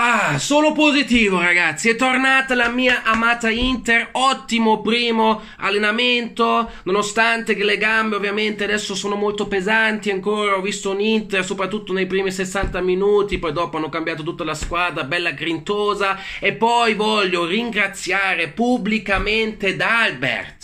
Ah, solo positivo ragazzi, è tornata la mia amata Inter, ottimo primo allenamento, nonostante che le gambe ovviamente adesso sono molto pesanti ancora, ho visto un Inter soprattutto nei primi 60 minuti, poi dopo hanno cambiato tutta la squadra, bella grintosa e poi voglio ringraziare pubblicamente Dalbert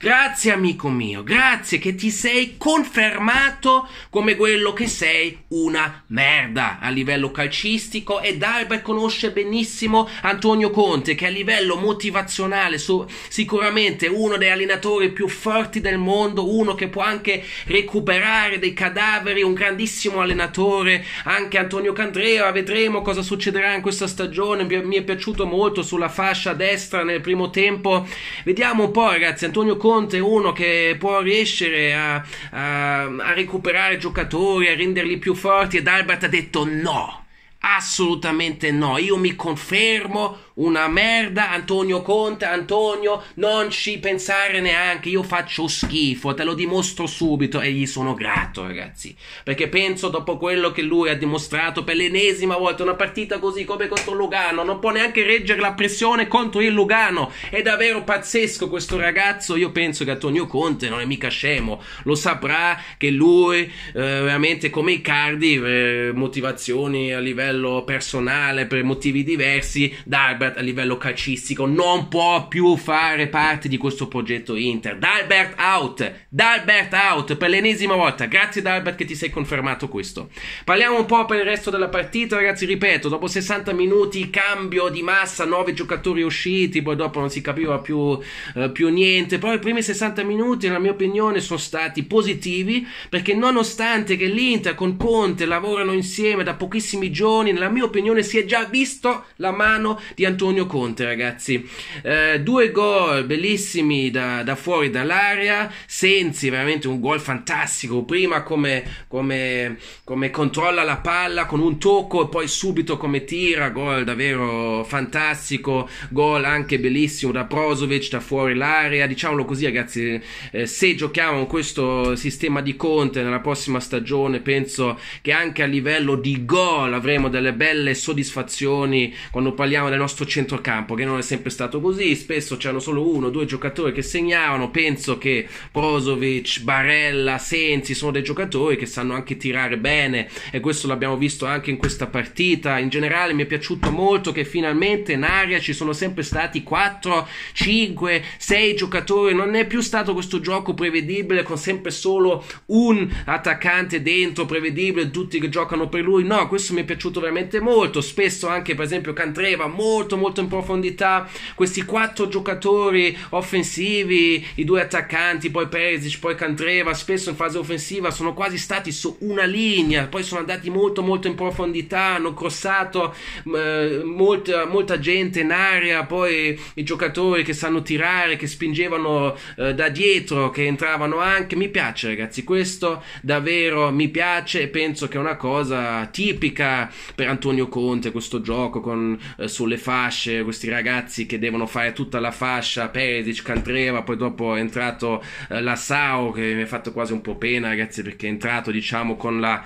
Grazie amico mio, grazie che ti sei confermato come quello che sei una merda a livello calcistico e Darby conosce benissimo Antonio Conte che a livello motivazionale su, sicuramente uno dei allenatori più forti del mondo, uno che può anche recuperare dei cadaveri, un grandissimo allenatore, anche Antonio Candrea, vedremo cosa succederà in questa stagione, mi è piaciuto molto sulla fascia destra nel primo tempo, vediamo un po' ragazzi Antonio Conte Conte è uno che può riuscire a, a, a recuperare giocatori, a renderli più forti e Dalbert ha detto no, assolutamente no, io mi confermo una merda, Antonio Conte, Antonio, non ci pensare neanche, io faccio schifo, te lo dimostro subito e gli sono grato, ragazzi, perché penso dopo quello che lui ha dimostrato per l'ennesima volta, una partita così come contro Lugano, non può neanche reggere la pressione contro il Lugano, è davvero pazzesco questo ragazzo, io penso che Antonio Conte non è mica scemo, lo saprà che lui eh, veramente come i cardi, per eh, motivazioni a livello personale per motivi diversi, Darby Dalbert a livello calcistico non può più fare parte di questo progetto Inter. Dalbert out! Dalbert out per l'ennesima volta. Grazie Dalbert che ti sei confermato questo. Parliamo un po' per il resto della partita, ragazzi, ripeto, dopo 60 minuti cambio di massa, 9 giocatori usciti, poi dopo non si capiva più, eh, più niente, però i primi 60 minuti, nella mia opinione, sono stati positivi perché nonostante che l'Inter con Conte lavorano insieme da pochissimi giorni, nella mia opinione si è già visto la mano di Antonio Antonio Conte, ragazzi. Eh, due gol bellissimi da, da, fuori dall'area. Sensi, veramente un gol fantastico. Prima come, come, come controlla la palla con un tocco e poi subito come tira. Gol davvero fantastico. Gol anche bellissimo da Prosovic da fuori l'area. Diciamolo così, ragazzi. Eh, se giochiamo con questo sistema di Conte nella prossima stagione, penso che anche a livello di gol avremo delle belle soddisfazioni quando parliamo del nostro centrocampo, che non è sempre stato così. Spesso c'erano solo uno o due giocatori che segnavano. Penso che Prozovic, Barella, Sensi sono dei giocatori che sanno anche tirare bene e questo l'abbiamo visto anche in questa partita. In generale mi è piaciuto molto che finalmente in aria ci sono sempre stati 4, 5, 6 giocatori. Non è più stato questo gioco prevedibile con sempre solo un attaccante dentro prevedibile, tutti che giocano per lui. No, questo mi è piaciuto veramente molto. Spesso anche per esempio Cantreva molto molto in profondità questi quattro giocatori offensivi, i due attaccanti, poi Perisic, poi Cantreva, spesso in fase offensiva sono quasi stati su una linea, poi sono andati molto molto in profondità, hanno crossato eh, molta, molta, gente in aria, poi i giocatori che sanno tirare, che spingevano eh, da dietro, che entravano anche, mi piace ragazzi, questo davvero mi piace e penso che è una cosa tipica per Antonio Conte questo gioco con, eh, sulle fasi fasce, questi ragazzi che devono fare tutta la fascia, Perisic, Cantreva, poi dopo è entrato eh, la Sao che mi ha fatto quasi un po' pena ragazzi perché è entrato diciamo con la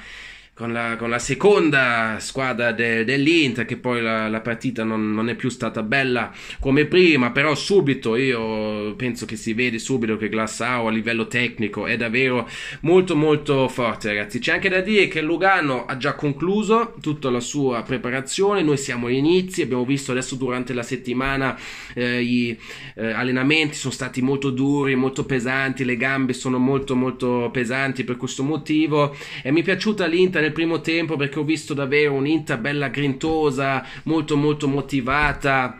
con la, con la seconda squadra de, dell'Inter, che poi la, la partita non, non, è più stata bella come prima, però subito io penso che si vede subito che Glassau a livello tecnico è davvero molto molto forte ragazzi. C'è anche da dire che Lugano ha già concluso tutta la sua preparazione, noi siamo agli inizi, abbiamo visto adesso durante la settimana eh, gli eh, allenamenti sono stati molto duri, molto pesanti, le gambe sono molto molto pesanti per questo motivo e mi è piaciuta l'Inter nel primo tempo perché ho visto davvero un'Inter bella grintosa, molto molto motivata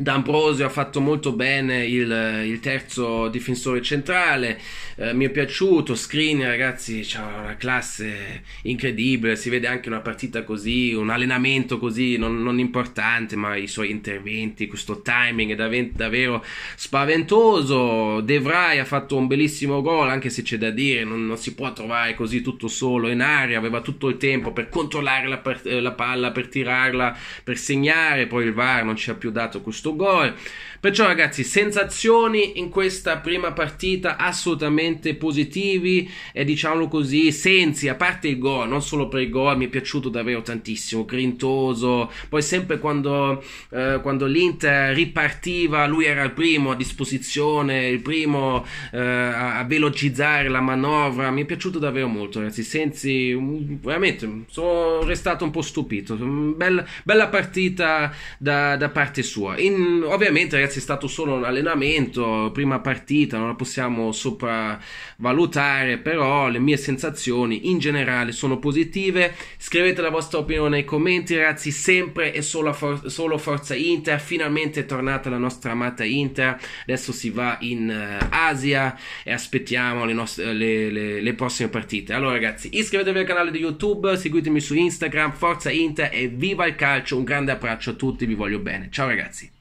D'Ambrosio ha fatto molto bene il, il terzo difensore centrale, eh, mi è piaciuto, Screen ragazzi ha una classe incredibile, si vede anche una partita così, un allenamento così non, non importante, ma i suoi interventi, questo timing è dav- davvero spaventoso, De Vrij ha fatto un bellissimo gol, anche se c'è da dire, non, non, si può trovare così tutto solo in aria, aveva tutto il tempo per controllare la, per- la palla, per tirarla, per segnare, poi il VAR non ci ha più dato questo questo gol. Perciò ragazzi, sensazioni in questa prima partita assolutamente positivi e diciamo così, sensi, a parte il gol, non solo per il gol, mi è piaciuto davvero tantissimo, grintoso, poi sempre quando, eh, quando l'Inter ripartiva, lui era il primo a disposizione, il primo eh, a, velocizzare la manovra, mi è piaciuto davvero molto ragazzi, sensi, mm, veramente sono restato un po' stupito, mm, Bella, bella partita da, da parte sua. In Mm, ovviamente ragazzi è stato solo un allenamento, prima partita, non la possiamo sopravvalutare, però le mie sensazioni in generale sono positive. Scrivete la vostra opinione nei commenti ragazzi, sempre e solo, for- solo Forza Inter, finalmente è tornata la nostra amata Inter, adesso si va in uh, Asia e aspettiamo le, nostre, le, le, le prossime partite. Allora ragazzi, iscrivetevi al canale di YouTube, seguitemi su Instagram, Forza Inter e viva il calcio, un grande abbraccio a tutti, vi voglio bene. Ciao ragazzi.